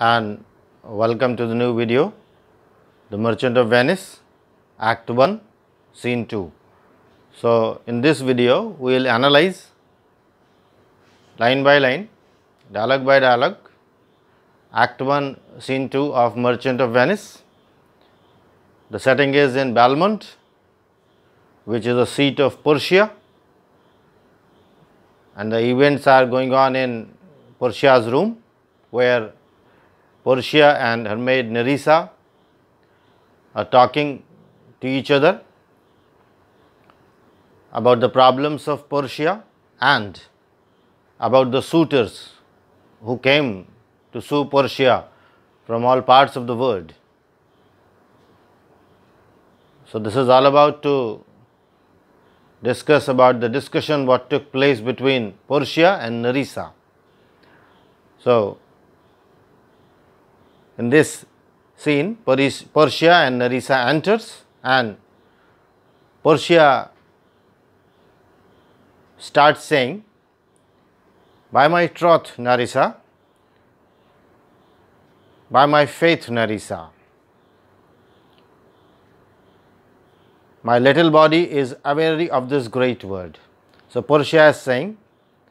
and welcome to the new video The Merchant of Venice Act 1 Scene 2. So, in this video we will analyze line by line, dialogue by dialogue Act 1 Scene 2 of Merchant of Venice. The setting is in Belmont which is the seat of Persia and the events are going on in Persia's room where Portia and her maid Nerissa are talking to each other about the problems of Persia and about the suitors who came to sue Persia from all parts of the world. So, this is all about to discuss about the discussion what took place between Persia and Nerissa. So, in this scene, Persia and Narissa enters and Persia starts saying, By my troth, Narissa, by my faith, Narissa, my little body is aware of this great word. So, Persia is saying,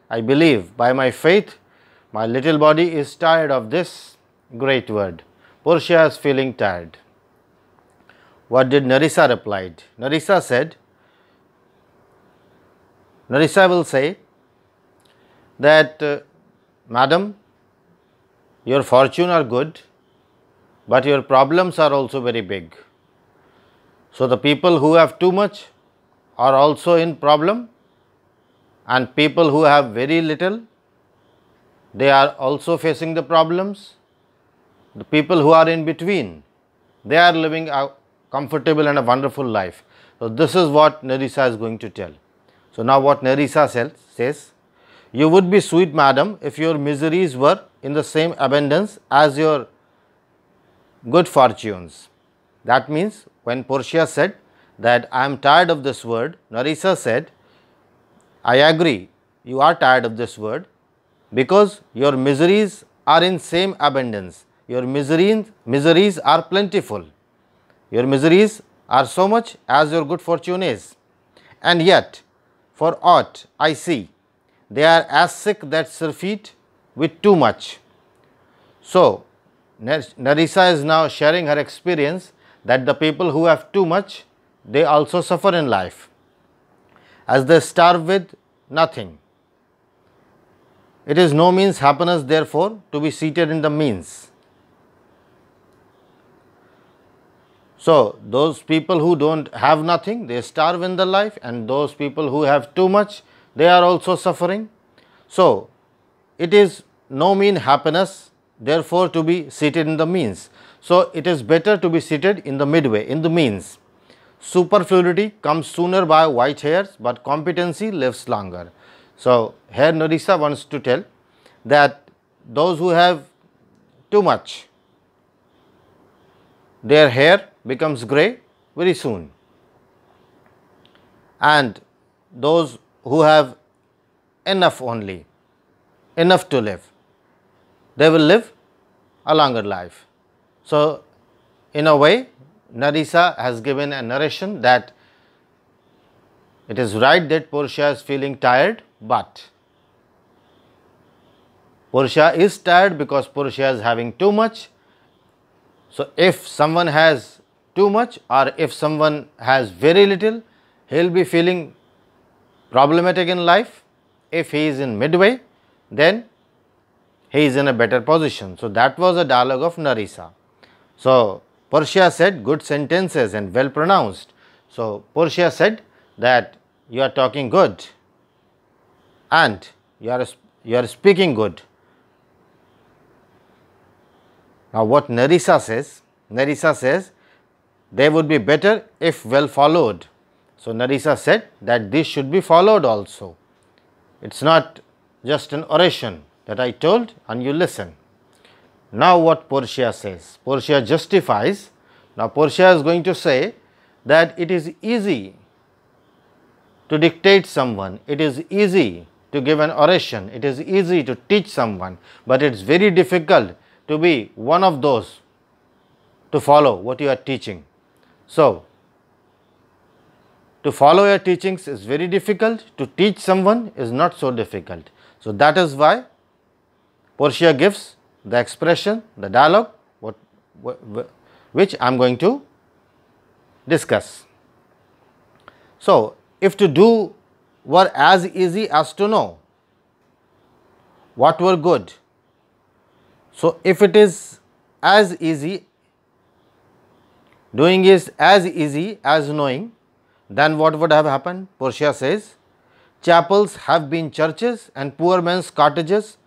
I believe by my faith, my little body is tired of this Great word. Portia is feeling tired. What did Narissa replied? Narissa said, Narissa will say that, uh, Madam, your fortune are good, but your problems are also very big. So, the people who have too much are also in problem and people who have very little, they are also facing the problems the people who are in between, they are living a comfortable and a wonderful life. So, this is what Nerissa is going to tell. So, now what Nerissa says, you would be sweet madam if your miseries were in the same abundance as your good fortunes. That means, when Portia said that I am tired of this word, Nerissa said, I agree, you are tired of this word because your miseries are in same abundance your miseries, miseries are plentiful. Your miseries are so much as your good fortune is. And yet, for aught I see, they are as sick that surfeit with too much. So, Narisa is now sharing her experience that the people who have too much, they also suffer in life as they starve with nothing. It is no means happiness therefore to be seated in the means. So, those people who do not have nothing they starve in the life and those people who have too much they are also suffering. So, it is no mean happiness therefore to be seated in the means. So, it is better to be seated in the midway in the means. Superfluity comes sooner by white hairs but competency lives longer. So, here Narisa wants to tell that those who have too much their hair becomes grey very soon. And those who have enough only, enough to live, they will live a longer life. So, in a way, Narisa has given a narration that it is right that Purusha is feeling tired, but Purusha is tired because Purusha is having too much. So, if someone has too much or if someone has very little, he will be feeling problematic in life. If he is in midway, then he is in a better position. So, that was a dialogue of Narisa. So, Portia said good sentences and well pronounced. So, Portia said that you are talking good and you are, you are speaking good. Now, what Narisa says, Narisa says they would be better if well followed. So, Narisa said that this should be followed also. It is not just an oration that I told and you listen. Now, what Portia says? Portia justifies. Now, Portia is going to say that it is easy to dictate someone, it is easy to give an oration, it is easy to teach someone, but it is very difficult to be one of those to follow what you are teaching. So, to follow your teachings is very difficult, to teach someone is not so difficult. So, that is why Portia gives the expression, the dialogue, what, which I am going to discuss. So, if to do were as easy as to know, what were good? So, if it is as easy Doing is as easy as knowing, then what would have happened? Portia says, chapels have been churches and poor men's cottages,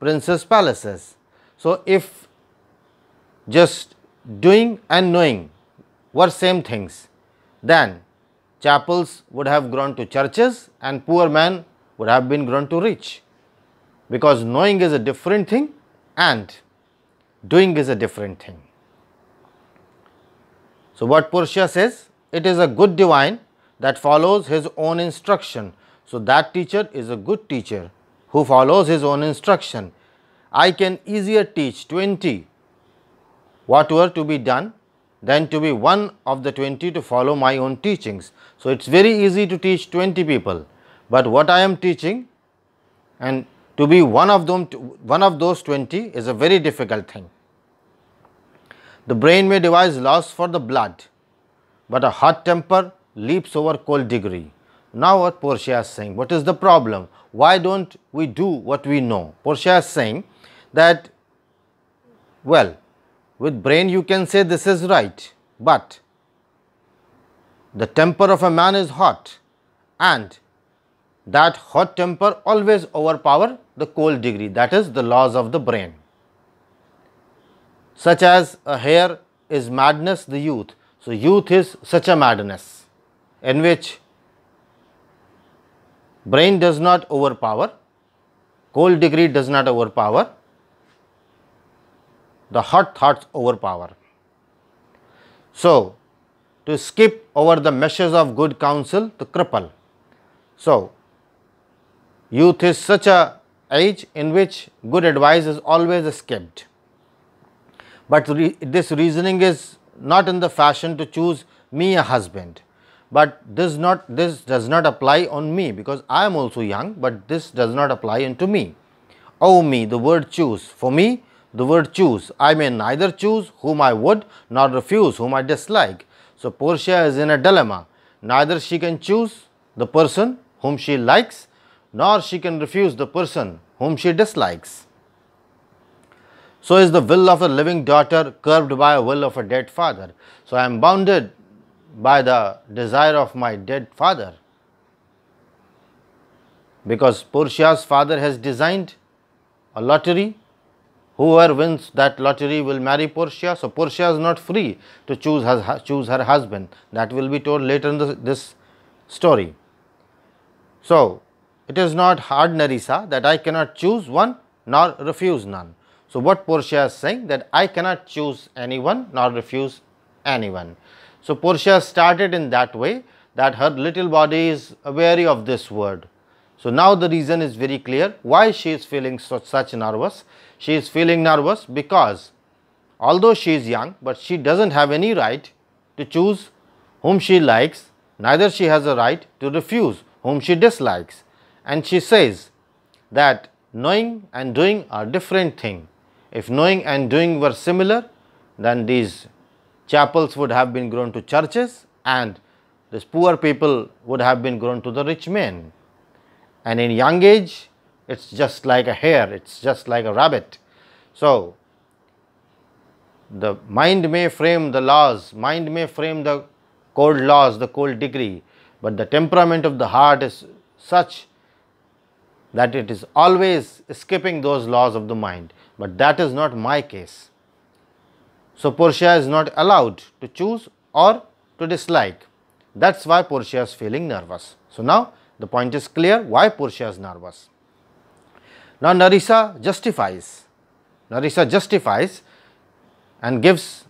princes' palaces. So, if just doing and knowing were same things, then chapels would have grown to churches and poor men would have been grown to rich. Because knowing is a different thing and doing is a different thing. So, what Purusha says, it is a good divine that follows his own instruction. So, that teacher is a good teacher who follows his own instruction. I can easier teach 20 what were to be done than to be one of the 20 to follow my own teachings. So, it is very easy to teach 20 people, but what I am teaching and to be one of them, one of those 20 is a very difficult thing. The brain may devise laws for the blood, but a hot temper leaps over cold degree. Now what Portia is saying, what is the problem? Why don't we do what we know? Portia is saying that, well, with brain you can say this is right, but the temper of a man is hot and that hot temper always overpower the cold degree that is the laws of the brain such as a uh, hair is madness the youth. So, youth is such a madness in which brain does not overpower, cold degree does not overpower, the hot thoughts overpower. So, to skip over the meshes of good counsel to cripple. So, youth is such a age in which good advice is always skipped. But re this reasoning is not in the fashion to choose me a husband, but this not this does not apply on me because I am also young, but this does not apply unto me. Oh me, the word choose for me, the word choose. I may neither choose whom I would nor refuse whom I dislike. So Portia is in a dilemma. Neither she can choose the person whom she likes nor she can refuse the person whom she dislikes. So is the will of a living daughter curbed by a will of a dead father. So I am bounded by the desire of my dead father because Portia's father has designed a lottery. Whoever wins that lottery will marry Portia. So Portia is not free to choose her, choose her husband. That will be told later in the, this story. So it is not hard, Narisa, that I cannot choose one nor refuse none. So, what Portia is saying that I cannot choose anyone nor refuse anyone. So, Portia started in that way that her little body is wary of this word. So, now the reason is very clear why she is feeling such, such nervous. She is feeling nervous because although she is young, but she does not have any right to choose whom she likes, neither she has a right to refuse whom she dislikes. And she says that knowing and doing are different things. If knowing and doing were similar, then these chapels would have been grown to churches and these poor people would have been grown to the rich men. And in young age, it's just like a hare, it's just like a rabbit. So, the mind may frame the laws, mind may frame the cold laws, the cold degree, but the temperament of the heart is such that it is always escaping those laws of the mind but that is not my case. So, Portia is not allowed to choose or to dislike. That is why Portia is feeling nervous. So, now the point is clear why Portia is nervous. Now, Narissa justifies, Narissa justifies and gives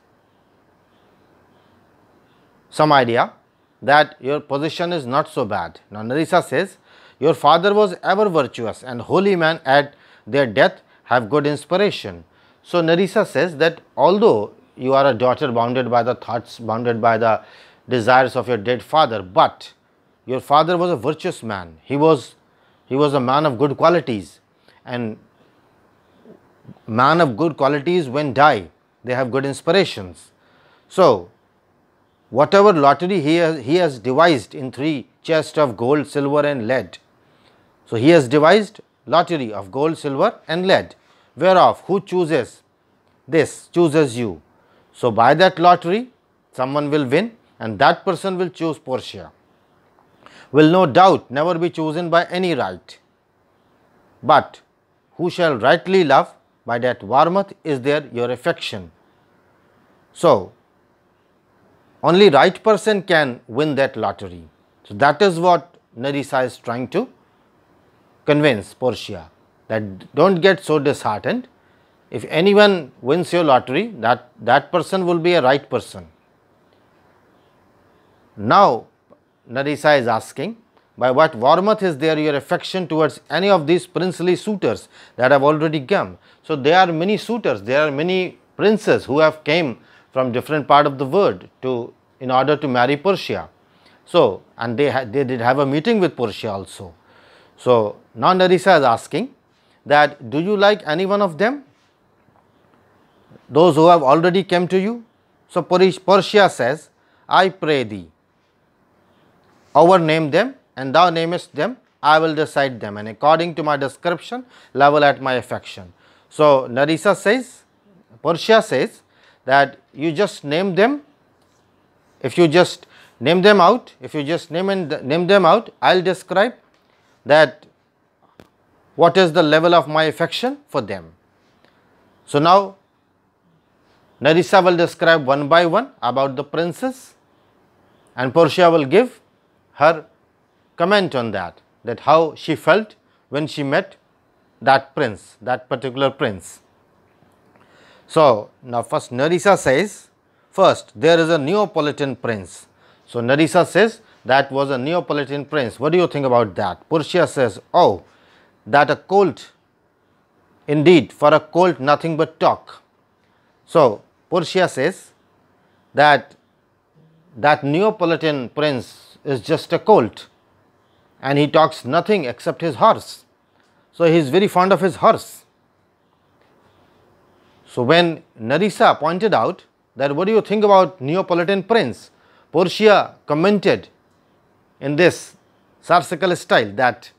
some idea that your position is not so bad. Now, Narissa says, Your father was ever virtuous and holy man at their death have good inspiration. So, Narisa says that although you are a daughter bounded by the thoughts, bounded by the desires of your dead father, but your father was a virtuous man. He was, he was a man of good qualities and man of good qualities when die, they have good inspirations. So, whatever lottery he has, he has devised in three chests of gold, silver and lead. So, he has devised lottery of gold, silver and lead, whereof who chooses this chooses you. So, by that lottery someone will win and that person will choose Portia, will no doubt never be chosen by any right. But who shall rightly love by that warmth is there your affection. So, only right person can win that lottery. So, that is what Narisa is trying to convince Portia that do not get so disheartened. If anyone wins your lottery, that, that person will be a right person. Now, Narisa is asking, by what warmth is there your affection towards any of these princely suitors that have already come? So, there are many suitors, there are many princes who have came from different part of the world to in order to marry Portia. So, and they, they did have a meeting with Portia also. So, now Narisa is asking that do you like any one of them? Those who have already come to you? So, Persia says, I pray thee, overname them and thou namest them, I will decide them and according to my description, level at my affection. So, Narisa says, Persia says that you just name them, if you just name them out, if you just name, and, name them out, I will describe that what is the level of my affection for them. So, now Narissa will describe one by one about the princess and Portia will give her comment on that, that how she felt when she met that prince, that particular prince. So, now first Narissa says, first there is a Neapolitan prince. So, Narissa says that was a Neapolitan prince. What do you think about that? Portia says, Oh, that a colt, indeed, for a colt nothing but talk. So, Portia says that that Neapolitan prince is just a colt and he talks nothing except his horse. So, he is very fond of his horse. So, when Narissa pointed out that what do you think about Neapolitan prince, Portia commented in this surgical style that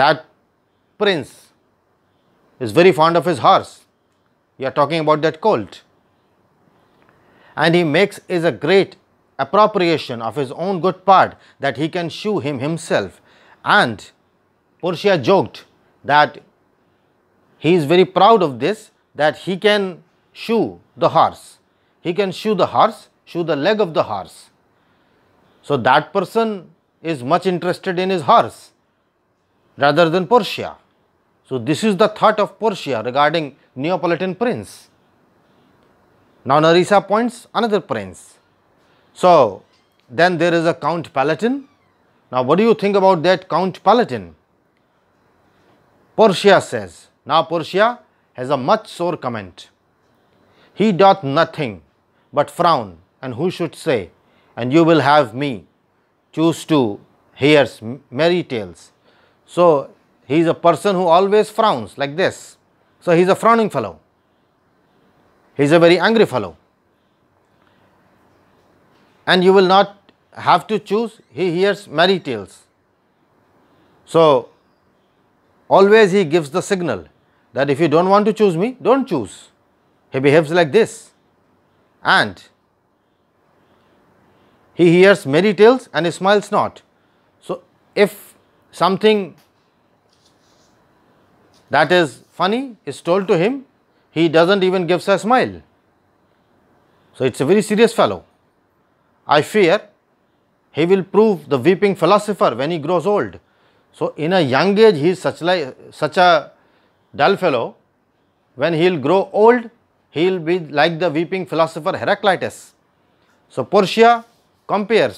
that prince is very fond of his horse. You are talking about that colt. And he makes is a great appropriation of his own good part that he can shoe him himself. And Portia joked that he is very proud of this that he can shoe the horse. He can shoe the horse, shoe the leg of the horse. So, that person is much interested in his horse rather than Portia. So, this is the thought of Portia regarding Neapolitan prince. Now, Narissa points another prince. So, then there is a Count Palatine. Now, what do you think about that Count Palatine? Portia says, now Portia has a much sore comment. He doth nothing but frown and who should say and you will have me, choose to hear merry tales. So, he is a person who always frowns like this. So, he is a frowning fellow. He is a very angry fellow. And you will not have to choose, he hears merry tales. So, always he gives the signal that if you do not want to choose me, do not choose. He behaves like this. And he hears merry tales and he smiles not. So, if something that is funny is told to him, he does not even gives a smile. So, it is a very serious fellow. I fear he will prove the weeping philosopher when he grows old. So, in a young age he is such, like, such a dull fellow, when he will grow old, he will be like the weeping philosopher Heraclitus. So, Portia compares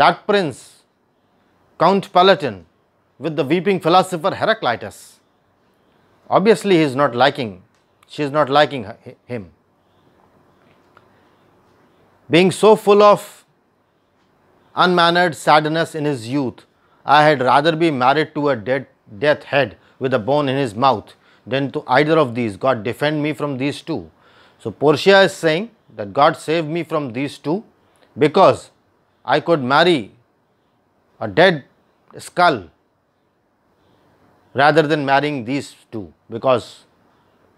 that prince Count Palatin with the weeping philosopher Heraclitus. Obviously, he is not liking, she is not liking him. Being so full of unmannered sadness in his youth, I had rather be married to a dead death head with a bone in his mouth than to either of these. God defend me from these two. So, Portia is saying that God save me from these two because I could marry a dead skull rather than marrying these two because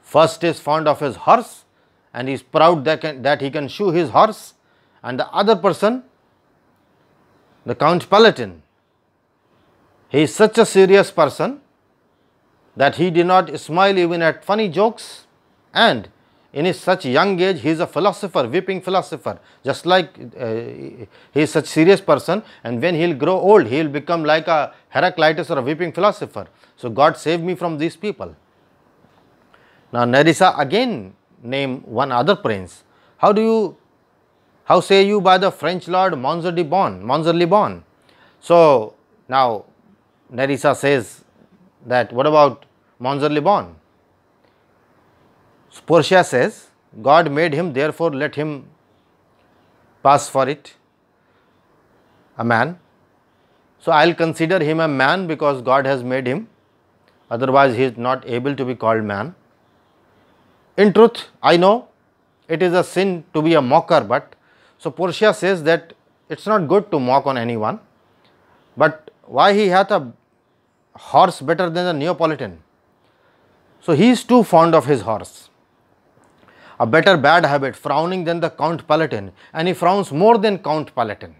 first is fond of his horse and he is proud that, can, that he can shoe his horse and the other person the Count Palatine he is such a serious person that he did not smile even at funny jokes and in his such young age he is a philosopher weeping philosopher just like uh, he is such serious person and when he will grow old he will become like a heraclitus or a weeping philosopher so god save me from these people now narissa again name one other prince how do you how say you by the french lord monsieur de bon monsieur le bon so now narissa says that what about monsieur le bon Portia says, God made him, therefore let him pass for it, a man. So, I will consider him a man because God has made him, otherwise he is not able to be called man. In truth, I know it is a sin to be a mocker, but so Portia says that it is not good to mock on anyone, but why he hath a horse better than the Neapolitan? So, he is too fond of his horse. A better bad habit, frowning than the Count Palatine, and he frowns more than Count Palatine.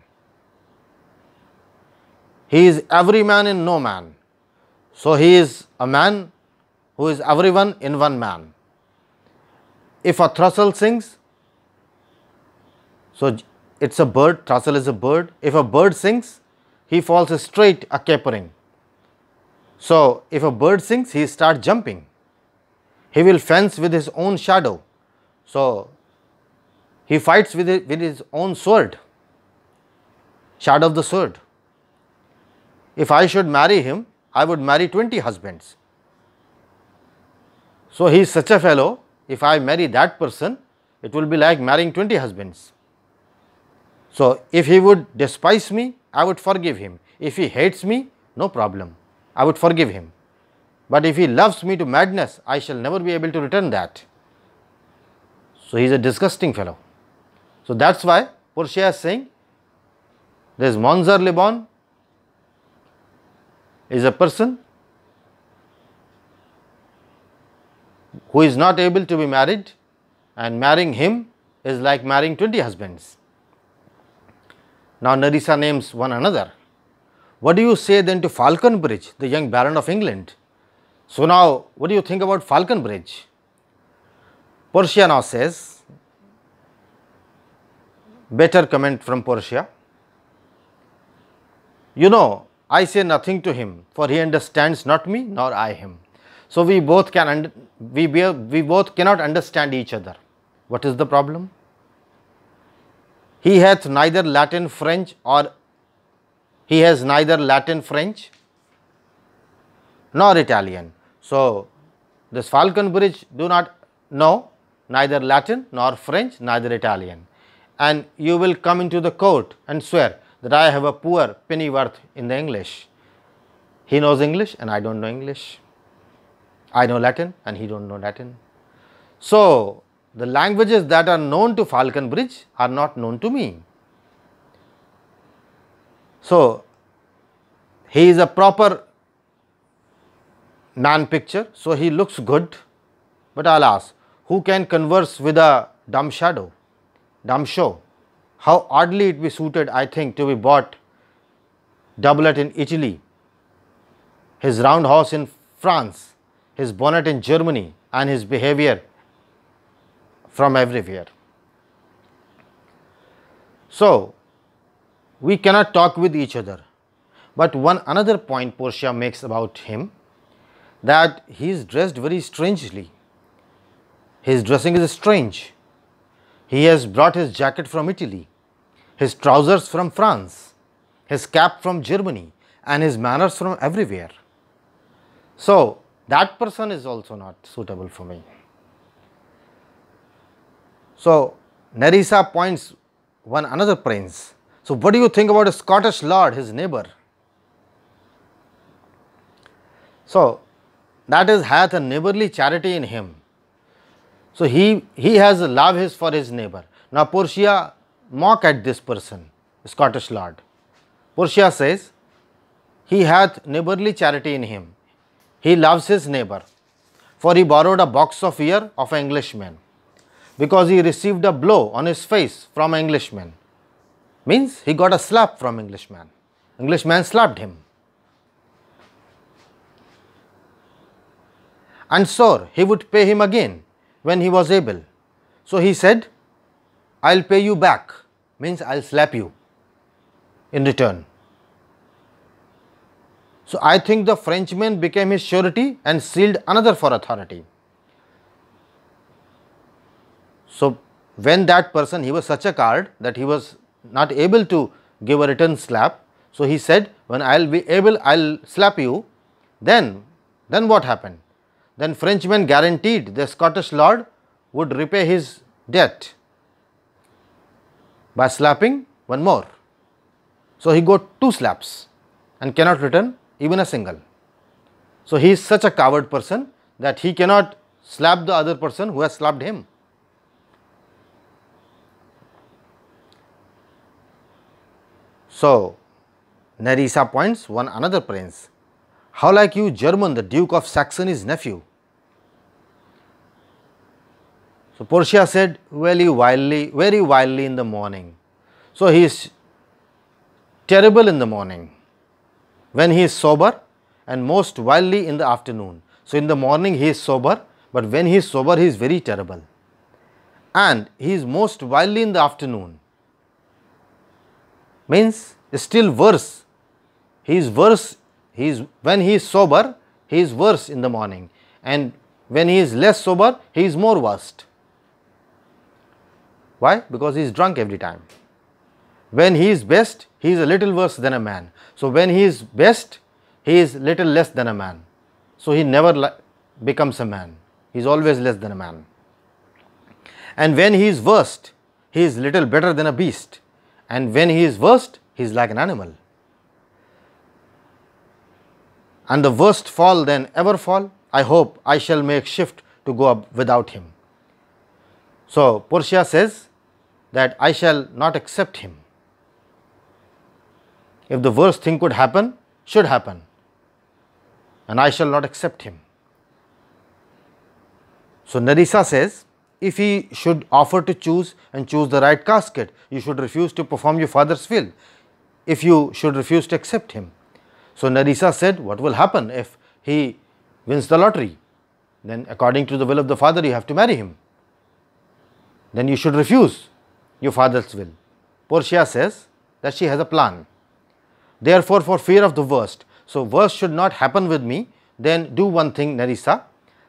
He is every man in no man. So he is a man who is everyone in one man. If a throstle sings, so it's a bird, throstle is a bird. If a bird sings, he falls straight a capering. So if a bird sings, he starts jumping. He will fence with his own shadow. So, he fights with, it, with his own sword, shard of the sword. If I should marry him, I would marry 20 husbands. So, he is such a fellow, if I marry that person, it will be like marrying 20 husbands. So, if he would despise me, I would forgive him. If he hates me, no problem, I would forgive him. But if he loves me to madness, I shall never be able to return that. So, he is a disgusting fellow. So, that is why Portia is saying there is Monzer Lebon is a person who is not able to be married and marrying him is like marrying 20 husbands. Now, Narisa names one another. What do you say then to Falconbridge, the young Baron of England? So, now what do you think about Falconbridge? now says, better comment from Portia. You know, I say nothing to him, for he understands not me nor I him. So, we both can we, be, we both cannot understand each other. What is the problem? He hath neither Latin French or he has neither Latin French nor Italian. So, this Falconbridge do not know neither Latin nor French, neither Italian. And you will come into the court and swear that I have a poor pennyworth in the English. He knows English and I don't know English. I know Latin and he don't know Latin. So, the languages that are known to Falconbridge are not known to me. So, he is a proper man picture, so he looks good, but alas, who can converse with a dumb shadow, dumb show. How oddly it be suited, I think, to be bought doublet in Italy, his round horse in France, his bonnet in Germany, and his behavior from everywhere. So, we cannot talk with each other. But one another point Portia makes about him that he is dressed very strangely his dressing is strange. He has brought his jacket from Italy, his trousers from France, his cap from Germany and his manners from everywhere. So, that person is also not suitable for me. So, Nerissa points one another prince. So, what do you think about a Scottish lord, his neighbor? So, that is hath a neighborly charity in him. So, he, he has love his for his neighbor. Now, Portia mock at this person, Scottish lord. Portia says, he hath neighborly charity in him. He loves his neighbor, for he borrowed a box of ear of an Englishman, because he received a blow on his face from an Englishman. Means he got a slap from Englishman. Englishman slapped him. And so he would pay him again when he was able. So he said, I will pay you back, means I will slap you in return. So I think the Frenchman became his surety and sealed another for authority. So when that person, he was such a card that he was not able to give a return slap. So he said, when I will be able, I will slap you. Then, then what happened? then Frenchmen guaranteed the Scottish lord would repay his debt by slapping one more. So, he got two slaps and cannot return even a single. So, he is such a coward person that he cannot slap the other person who has slapped him. So, Nerissa points one another prince, how like you German the Duke of Saxony's nephew, So, Portia said very wildly, very wildly in the morning. So, he is terrible in the morning when he is sober and most wildly in the afternoon. So, in the morning he is sober, but when he is sober he is very terrible and he is most wildly in the afternoon means still worse. He is worse, he is when he is sober he is worse in the morning and when he is less sober he is more worst. Why? Because he is drunk every time. When he is best, he is a little worse than a man. So when he is best, he is little less than a man. So he never becomes a man. He is always less than a man. And when he is worst, he is little better than a beast. And when he is worst, he is like an animal. And the worst fall than ever fall, I hope I shall make shift to go up without him. So, Portia says, that I shall not accept him. If the worst thing could happen, should happen, and I shall not accept him. So, Narisa says, if he should offer to choose and choose the right casket, you should refuse to perform your father's will, if you should refuse to accept him. So, Narisa said, what will happen if he wins the lottery? Then according to the will of the father, you have to marry him. Then you should refuse your father's will. Portia says that she has a plan. Therefore, for fear of the worst, so worst should not happen with me, then do one thing, Nerissa,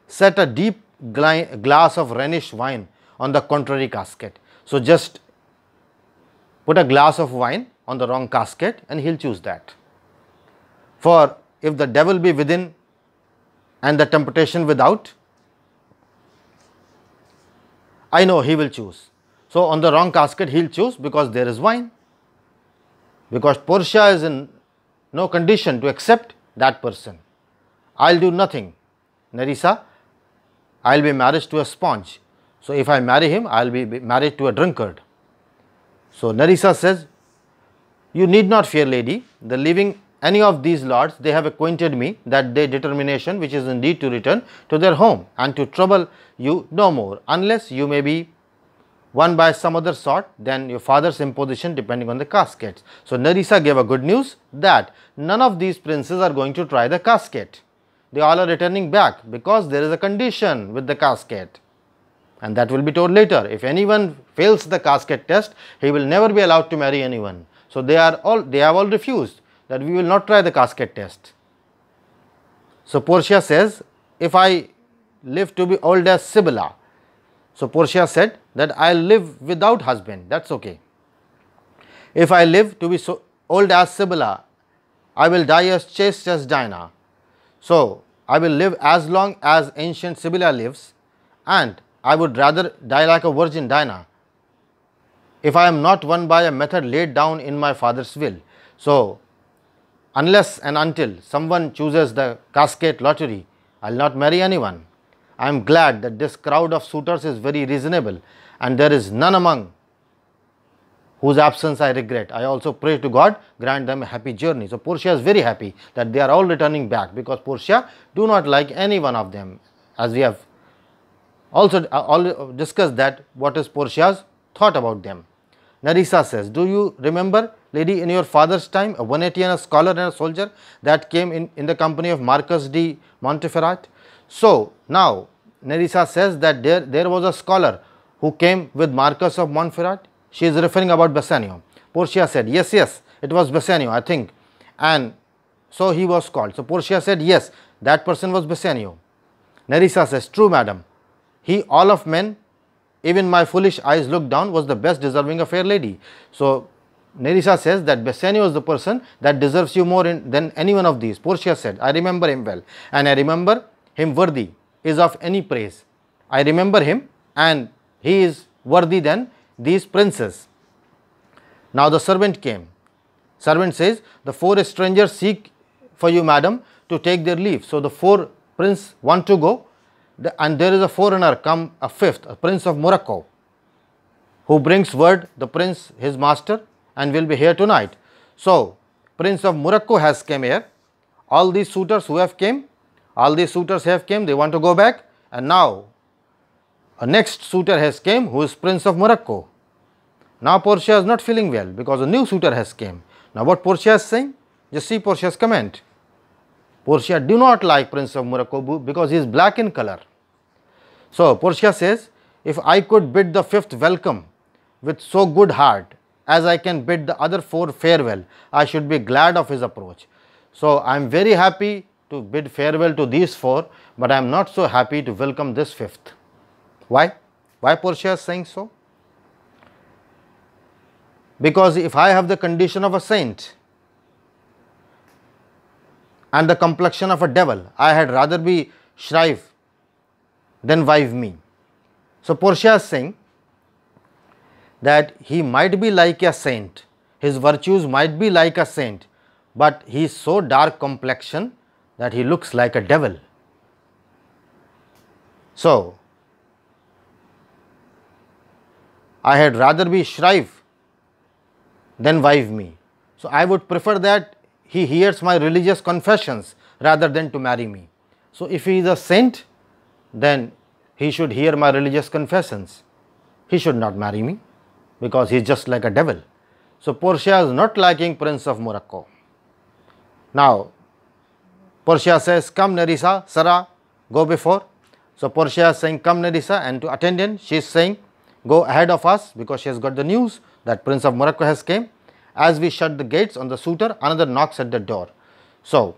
set a deep glass of Rhenish wine on the contrary casket. So, just put a glass of wine on the wrong casket and he will choose that. For if the devil be within and the temptation without, I know he will choose. So, on the wrong casket he will choose because there is wine, because Portia is in no condition to accept that person. I will do nothing. Narisa, I will be married to a sponge. So, if I marry him, I will be married to a drunkard. So, Narisa says, You need not fear, lady. The living any of these lords, they have acquainted me that their determination, which is indeed to return to their home and to trouble you no more, unless you may be one by some other sort than your father's imposition depending on the caskets. So, Narisa gave a good news that none of these princes are going to try the casket. They all are returning back because there is a condition with the casket and that will be told later. If anyone fails the casket test, he will never be allowed to marry anyone. So, they are all they have all refused that we will not try the casket test. So, Portia says, if I live to be old as Sibylla, so, Portia said that I will live without husband, that is okay. If I live to be so old as Sibylla, I will die as chaste as Diana. So, I will live as long as ancient Sibylla lives and I would rather die like a virgin Diana. if I am not won by a method laid down in my father's will. So, unless and until someone chooses the casket lottery, I will not marry anyone. I am glad that this crowd of suitors is very reasonable and there is none among whose absence I regret. I also pray to God grant them a happy journey. So, Portia is very happy that they are all returning back because Portia do not like any one of them as we have also uh, uh, discussed that what is Portia's thought about them. Narissa says, do you remember lady in your father's time, a Venetian, a scholar and a soldier that came in, in the company of Marcus de Monteferrat? So, now Nerissa says that there, there was a scholar who came with Marcus of Montferrat. She is referring about Bassanio. Portia said, yes, yes, it was Bassanio, I think. And so he was called. So Portia said, yes, that person was Bassanio. Nerissa says, true madam, he all of men, even my foolish eyes looked down was the best deserving a fair lady. So Nerissa says that Bassanio is the person that deserves you more in, than any one of these. Portia said, I remember him well and I remember him worthy is of any praise. I remember him and he is worthy than these princes. Now the servant came. Servant says, the four strangers seek for you, madam, to take their leave. So the four prince want to go and there is a foreigner come, a fifth, a prince of Morocco, who brings word, the prince, his master and will be here tonight. So, prince of Morocco has came here. All these suitors who have came, all these suitors have came, they want to go back and now a next suitor has came who is Prince of Morocco. Now Portia is not feeling well because a new suitor has came. Now what Portia is saying? Just see Portia's comment. Portia do not like Prince of Morocco because he is black in color. So Portia says, if I could bid the fifth welcome with so good heart as I can bid the other four farewell, I should be glad of his approach. So I am very happy to bid farewell to these four, but I am not so happy to welcome this fifth. Why? Why Portia is saying so? Because if I have the condition of a saint and the complexion of a devil, I had rather be shrive than wive me. So, Portia is saying that he might be like a saint, his virtues might be like a saint, but he is so dark complexion that he looks like a devil. So, I had rather be shrive than wife me. So, I would prefer that he hears my religious confessions rather than to marry me. So, if he is a saint, then he should hear my religious confessions. He should not marry me because he is just like a devil. So, Portia is not liking Prince of Morocco. Now, Portia says, come Nerissa, Sarah, go before. So Portia is saying, come Nerissa and to attendant she is saying, go ahead of us because she has got the news that Prince of Morocco has came. As we shut the gates on the suitor, another knocks at the door. So,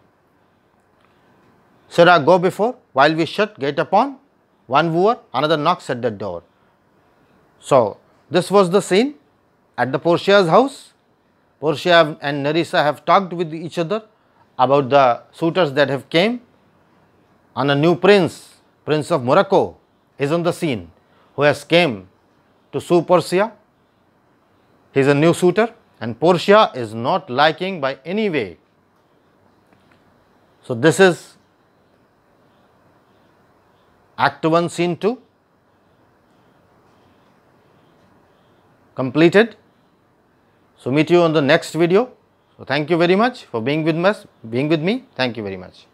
Sarah go before while we shut gate upon one wooer, another knocks at the door. So, this was the scene at the Portia's house. Portia and Nerissa have talked with each other about the suitors that have came and a new prince, Prince of Morocco is on the scene who has came to sue Persia. He is a new suitor and Persia is not liking by any way. So, this is Act 1 Scene 2 completed. So, meet you on the next video. So, thank you very much for being with us, being with me. Thank you very much.